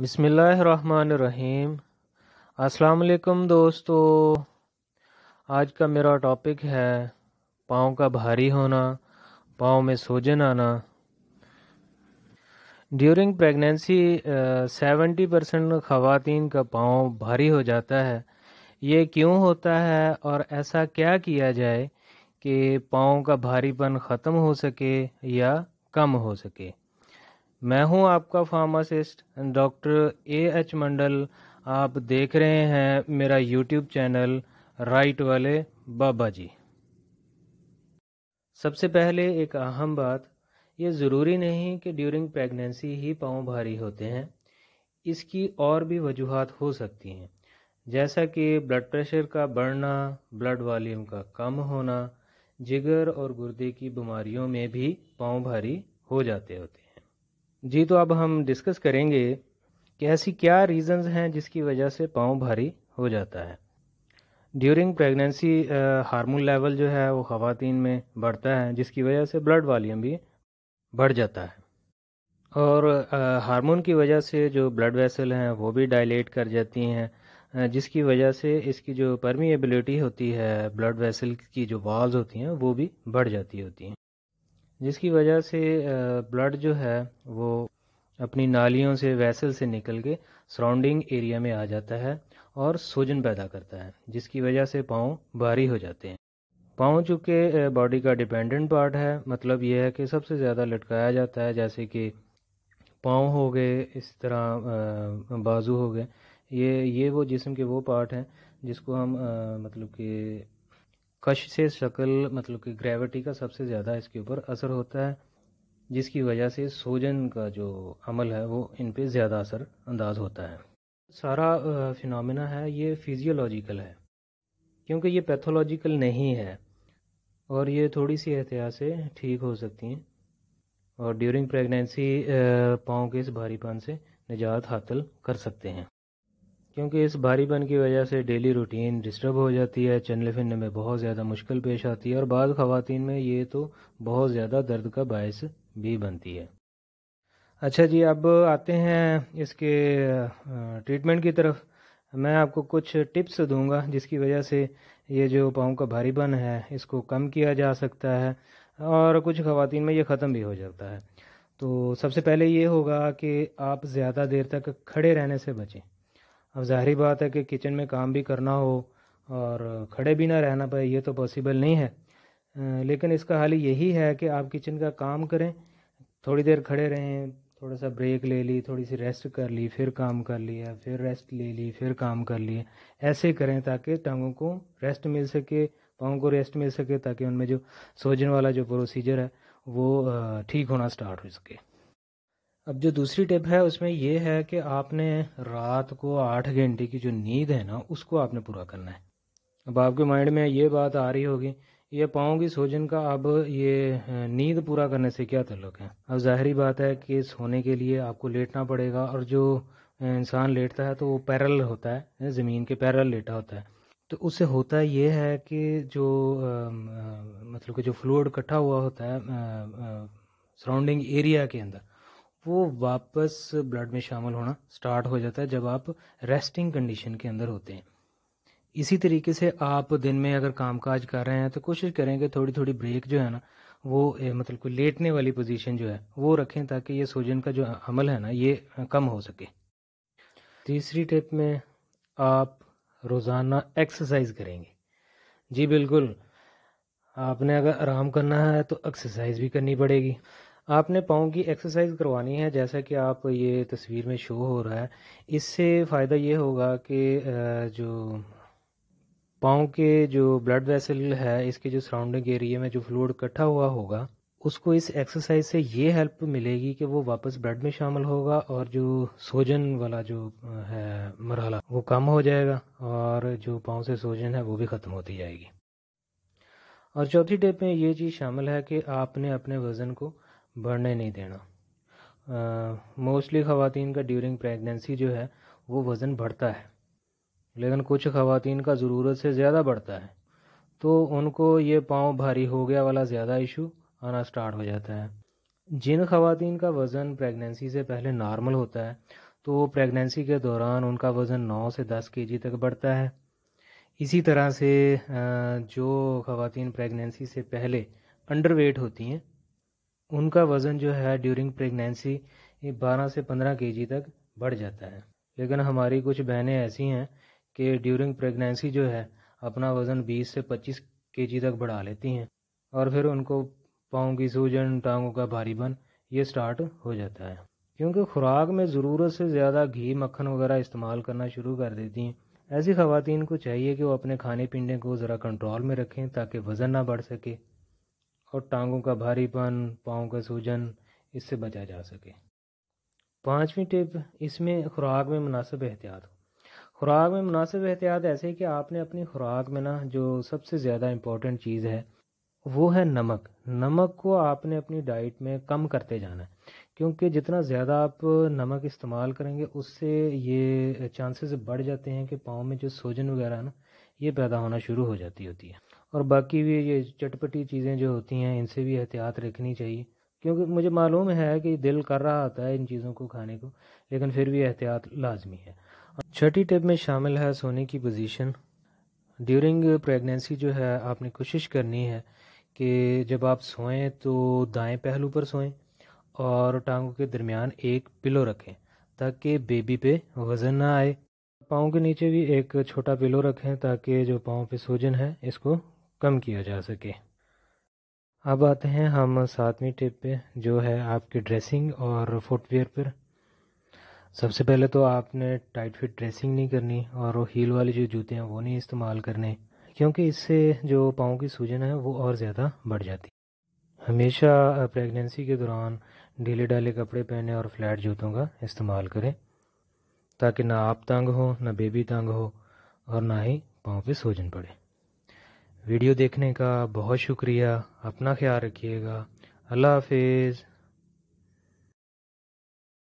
बसमीम अस्सलाम दोस्तों आज का मेरा टॉपिक है पाँव का भारी होना पाँव में सोजन आना ड्यूरिंग प्रेगनेंसी सेवेंटी परसेंट ख़वातीन का पाँव भारी हो जाता है ये क्यों होता है और ऐसा क्या किया जाए कि पाँव का भारीपन ख़त्म हो सके या कम हो सके मैं हूं आपका pharmacist doctor A H Mandal आप देख रहे हैं मेरा यूट्यूब चैनल राइट वाले बाबा जी सबसे पहले एक अहम बात ये ज़रूरी नहीं कि ड्यूरिंग प्रेगनेंसी ही पाँव भारी होते हैं इसकी और भी वजूहत हो सकती हैं जैसा कि ब्लड प्रेशर का बढ़ना ब्लड वॉल्यूम का कम होना जिगर और गुर्दे की बीमारियों में भी पाँव भारी हो जाते होते जी तो अब हम डिस्कस करेंगे कि ऐसी क्या रीजंस हैं जिसकी वजह से पाँव भारी हो जाता है ड्यूरिंग प्रेगनेंसी हार्मोन लेवल जो है वो ख़वान में बढ़ता है जिसकी वजह से ब्लड वॉल्यूम भी बढ़ जाता है और हार्मोन की वजह से जो ब्लड वेसल हैं वो भी डायलेट कर जाती हैं जिसकी वजह से इसकी जो परमीएबिलिटी होती है ब्लड वेसल की जो वॉल्स होती हैं वो भी बढ़ जाती होती हैं जिसकी वजह से ब्लड जो है वो अपनी नालियों से वैसल से निकल के सराउंडिंग एरिया में आ जाता है और सूजन पैदा करता है जिसकी वजह से पाँव भारी हो जाते हैं पाँव चूँकि बॉडी का डिपेंडेंट पार्ट है मतलब यह है कि सबसे ज़्यादा लटकाया जाता है जैसे कि पाँव हो गए इस तरह बाजू हो गए ये ये वो जिसम के वो पार्ट हैं जिसको हम आ, मतलब कि कश से शक्ल मतलब कि ग्रेविटी का सबसे ज़्यादा इसके ऊपर असर होता है जिसकी वजह से सोजन का जो अमल है वो इन पर ज़्यादा असर अंदाज होता है सारा फिनमिना है ये फिजियोलॉजिकल है क्योंकि ये पैथोलॉजिकल नहीं है और ये थोड़ी सी एहतियात से ठीक हो सकती हैं और ड्यूरिंग प्रेगनेंसी पाँव के इस भारीपन से निजात हासिल कर सकते हैं क्योंकि इस भारीपन की वजह से डेली रूटीन डिस्टर्ब हो जाती है चलने फिरने में बहुत ज़्यादा मुश्किल पेश आती है और बाद खातन में ये तो बहुत ज़्यादा दर्द का बायस भी बनती है अच्छा जी अब आते हैं इसके ट्रीटमेंट की तरफ मैं आपको कुछ टिप्स दूंगा जिसकी वजह से ये जो पाँव का भारीपन है इसको कम किया जा सकता है और कुछ खातन में ये ख़त्म भी हो जाता है तो सबसे पहले ये होगा कि आप ज़्यादा देर तक खड़े रहने से बचें अब जाहरी बात है कि किचन में काम भी करना हो और खड़े भी ना रहना पाए ये तो पॉसिबल नहीं है लेकिन इसका हाल यही है कि आप किचन का काम करें थोड़ी देर खड़े रहें थोड़ा सा ब्रेक ले ली थोड़ी सी रेस्ट कर ली फिर काम कर लिया फिर रेस्ट ले ली फिर काम कर लिया ऐसे करें ताकि टांगों को रेस्ट मिल सके पाँव को रेस्ट मिल सके ताकि उनमें जो सोजन वाला जो प्रोसीजर है वो ठीक होना स्टार्ट हो सके अब जो दूसरी टिप है उसमें यह है कि आपने रात को आठ घंटे की जो नींद है ना उसको आपने पूरा करना है अब आपके माइंड में ये बात आ रही होगी ये पाँव की सोजन का अब ये नींद पूरा करने से क्या तल्लुक है अब ज़ाहरी बात है कि सोने के लिए आपको लेटना पड़ेगा और जो इंसान लेटता है तो वो पैरल होता है ज़मीन के पैरल लेटा होता है तो उससे होता ये है कि जो आ, आ, मतलब कि जो फ्लूड इकट्ठा हुआ होता है सराउंडिंग एरिया के अंदर वो वापस ब्लड में शामिल होना स्टार्ट हो जाता है जब आप रेस्टिंग कंडीशन के अंदर होते हैं इसी तरीके से आप दिन में अगर कामकाज कर रहे हैं तो कोशिश करें कि थोड़ी थोड़ी ब्रेक जो है ना वो मतलब कोई लेटने वाली पोजीशन जो है वो रखें ताकि ये सूजन का जो अमल है ना ये कम हो सके तीसरी टिप में आप रोज़ाना एक्सरसाइज करेंगे जी बिल्कुल आपने अगर आराम करना है तो एक्सरसाइज भी करनी पड़ेगी आपने पाँव की एक्सरसाइज करवानी है जैसा कि आप ये तस्वीर में शो हो रहा है इससे फ़ायदा ये होगा कि जो पाँव के जो ब्लड वेसल है इसके जो सराउंडिंग एरिया में जो फ्लूड इकट्ठा हुआ होगा उसको इस एक्सरसाइज से ये हेल्प मिलेगी कि वो वापस ब्लड में शामिल होगा और जो सोजन वाला जो है मरहला वो कम हो जाएगा और जो पाँव से सोजन है वो भी ख़त्म होती जाएगी और चौथी टिप में ये चीज़ शामिल है कि आपने अपने वज़न को बढ़ने नहीं देना मोस्टली ख़वान का ड्यूरिंग प्रेगनेंसी जो है वो वज़न बढ़ता है लेकिन कुछ खातन का ज़रूरत से ज़्यादा बढ़ता है तो उनको ये पाँव भारी हो गया वाला ज़्यादा इशू आना स्टार्ट हो जाता है जिन ख़वातीन का वज़न प्रेगनेंसी से पहले नॉर्मल होता है तो प्रेगनेंसी के दौरान उनका वज़न नौ से दस के तक बढ़ता है इसी तरह से जो ख़वातीन प्रेगनेंसी से पहले अंडरवेट होती हैं उनका वज़न जो है ड्यूरिंग प्रेगनेंसी 12 से 15 जी तक बढ़ जाता है लेकिन हमारी कुछ बहनें ऐसी हैं कि ड्यूरिंग प्रेगनेंसी जो है अपना वज़न 20 से 25 जी तक बढ़ा लेती हैं और फिर उनको पाँव की सूजन टांगों का भारीपन ये स्टार्ट हो जाता है क्योंकि खुराक में ज़रूरत से ज़्यादा घी मक्खन वगैरह इस्तेमाल करना शुरू कर देती हैं ऐसी खातन को चाहिए कि वो अपने खाने पीने को ज़रा कंट्रोल में रखें ताकि वज़न ना बढ़ सके और टांगों का भारीपन पाँव का सूजन इससे बचा जा सके पाँचवीं टिप इसमें खुराक में मुनासिब एहतियात खुराक में मुनासिब एहतियात ऐसे कि आपने अपनी खुराक में ना जो सबसे ज़्यादा इम्पोर्टेंट चीज़ है वो है नमक नमक को आपने अपनी डाइट में कम करते जाना है क्योंकि जितना ज़्यादा आप नमक इस्तेमाल करेंगे उससे ये चांसेस बढ़ जाते हैं कि पाँव में जो सूजन वगैरह है ना ये पैदा होना शुरू हो जाती होती है और बाकी भी ये चटपटी चीज़ें जो होती हैं इनसे भी एहतियात रखनी चाहिए क्योंकि मुझे मालूम है कि दिल कर रहा होता है इन चीज़ों को खाने को लेकिन फिर भी एहतियात लाजमी है छठी टिप में शामिल है सोने की पोजीशन ड्यूरिंग प्रेगनेंसी जो है आपने कोशिश करनी है कि जब आप सोएं तो दाएं पहलू पर सोएं और टांगों के दरमियान एक पिलो रखें ताकि बेबी पे वज़न ना आए पाँव के नीचे भी एक छोटा पिलो रखें ताकि जो पाँव पे सूजन है इसको कम किया जा सके अब आते हैं हम सातवीं टिप पे जो है आपकी ड्रेसिंग और फुटवेयर पर सबसे पहले तो आपने टाइट फिट ड्रेसिंग नहीं करनी और वो हील वाले जो जूते हैं वो नहीं इस्तेमाल करने क्योंकि इससे जो पाँव की सूजन है वो और ज़्यादा बढ़ जाती है हमेशा प्रेगनेंसी के दौरान ढीले डाले कपड़े पहने और फ्लैट जूतों का इस्तेमाल करें ताकि ना आप तंग हो ना बेबी तंग हो और ना ही पाँव पे सूजन पड़े वीडियो देखने का बहुत शुक्रिया अपना ख्याल रखिएगा अल्लाह हाफिज़